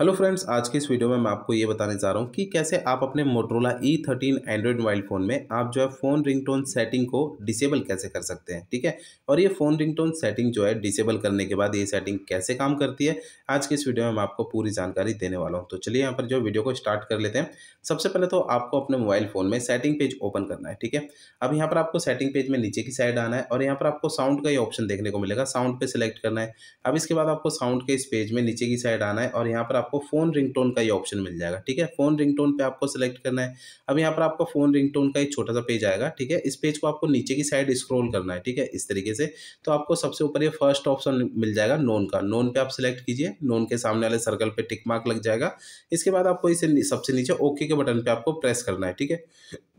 hello friends आज के इस वीडियो में मैं आपको ये बताने जा रहा हूँ कि कैसे आप अपने Motorola E thirteen android mobile phone में आप जो है फ़ोन रिंगटोन सेटिंग को डिसेबल कैसे कर सकते हैं ठीक है और ये फ़ोन रिंगटोन सेटिंग जो है डिसेबल करने के बाद ये सेटिंग कैसे काम करती है आज के इस वीडियो में मैं आपको पूरी जानकारी देने वाला हूँ तो चलिए यहाँ पर जो वीडियो को स्टार्ट कर लेते हैं सबसे पहले तो आपको अपने मोबाइल फ़ोन में सेटिंग पेज ओपन करना है ठीक है अब यहाँ पर आपको सेटिंग पेज में नीचे की साइड आना है और यहाँ पर आपको साउंड का ये ऑप्शन देखने को मिलेगा साउंड पर सिलेक्ट करना है अब इसके बाद आपको साउंड के इस पेज में नीचे की साइड आना है और यहाँ पर आपको फ़ोन रिंगटोन का ये ऑप्शन मिल जाएगा ठीक है फ़ोन रिंगटोन पे आपको सेलेक्ट करना है अब यहाँ पर आपका फ़ोन रिंगटोन का एक छोटा सा पेज आएगा ठीक है इस पेज को आपको नीचे की साइड स्क्रॉल करना है ठीक है इस तरीके से तो आपको सबसे ऊपर ये फर्स्ट ऑप्शन मिल जाएगा नोन का नोन पर आप सिलेक्ट कीजिए नोन के सामने वाले सर्कल पर टिक मार्क लग जाएगा इसके बाद आपको इसे सबसे नीचे ओके के बटन पर आपको प्रेस करना है ठीक है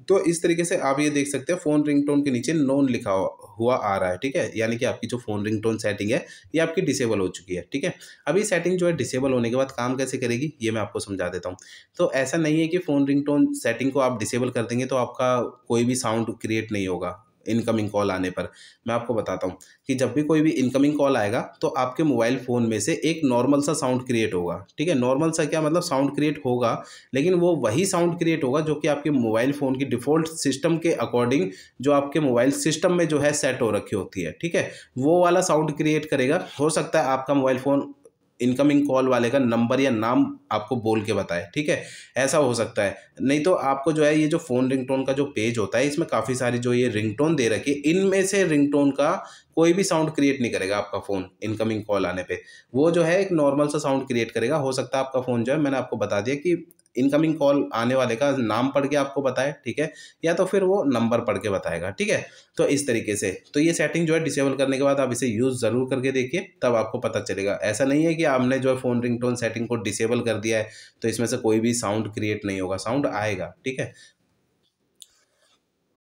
तो इस तरीके से आप ये देख सकते हैं फ़ोन रिंगटोन के नीचे नोन लिखा हुआ आ रहा है ठीक है यानी कि आपकी जो फ़ोन रिंगटोन सेटिंग है ये आपकी डिसेबल हो चुकी है ठीक है अब ये सेटिंग जो है डिसेबल होने के बाद काम कैसे करेगी ये मैं आपको समझा देता हूँ तो ऐसा नहीं है कि फ़ोन रिंगटोन सेटिंग को आप डिसेबल कर देंगे तो आपका कोई भी साउंड क्रिएट नहीं होगा इनकमिंग कॉल आने पर मैं आपको बताता हूँ कि जब भी कोई भी इनकमिंग कॉल आएगा तो आपके मोबाइल फ़ोन में से एक नॉर्मल सा साउंड क्रिएट होगा ठीक है नॉर्मल सा क्या मतलब साउंड क्रिएट होगा लेकिन वो वही साउंड क्रिएट होगा जो कि आपके मोबाइल फ़ोन की डिफ़ॉल्ट सिस्टम के अकॉर्डिंग जो आपके मोबाइल सिस्टम में जो है सेट हो रखी होती है ठीक है वो वाला साउंड क्रिएट करेगा हो सकता है आपका मोबाइल फ़ोन इनकमिंग कॉल वाले का नंबर या नाम आपको बोल के बताए ठीक है ऐसा हो सकता है नहीं तो आपको जो है ये जो फ़ोन रिंगटोन का जो पेज होता है इसमें काफ़ी सारी जो ये रिंगटोन दे रखी है इनमें से रिंगटोन का कोई भी साउंड क्रिएट नहीं करेगा आपका फ़ोन इनकमिंग कॉल आने पे वो जो है एक नॉर्मल सा साउंड क्रिएट करेगा हो सकता है आपका फ़ोन जो है मैंने आपको बता दिया कि इनकमिंग कॉल आने वाले का नाम पढ़ के आपको बताए ठीक है या तो फिर वो नंबर पढ़ के बताएगा ठीक है तो इस तरीके से तो ये सेटिंग जो है डिसेबल करने के बाद आप इसे यूज़ ज़रूर करके देखिए तब आपको पता चलेगा ऐसा नहीं है कि आपने जो है फ़ोन रिंगटोन सेटिंग को डिसेबल कर दिया है तो इसमें से कोई भी साउंड क्रिएट नहीं होगा साउंड आएगा ठीक है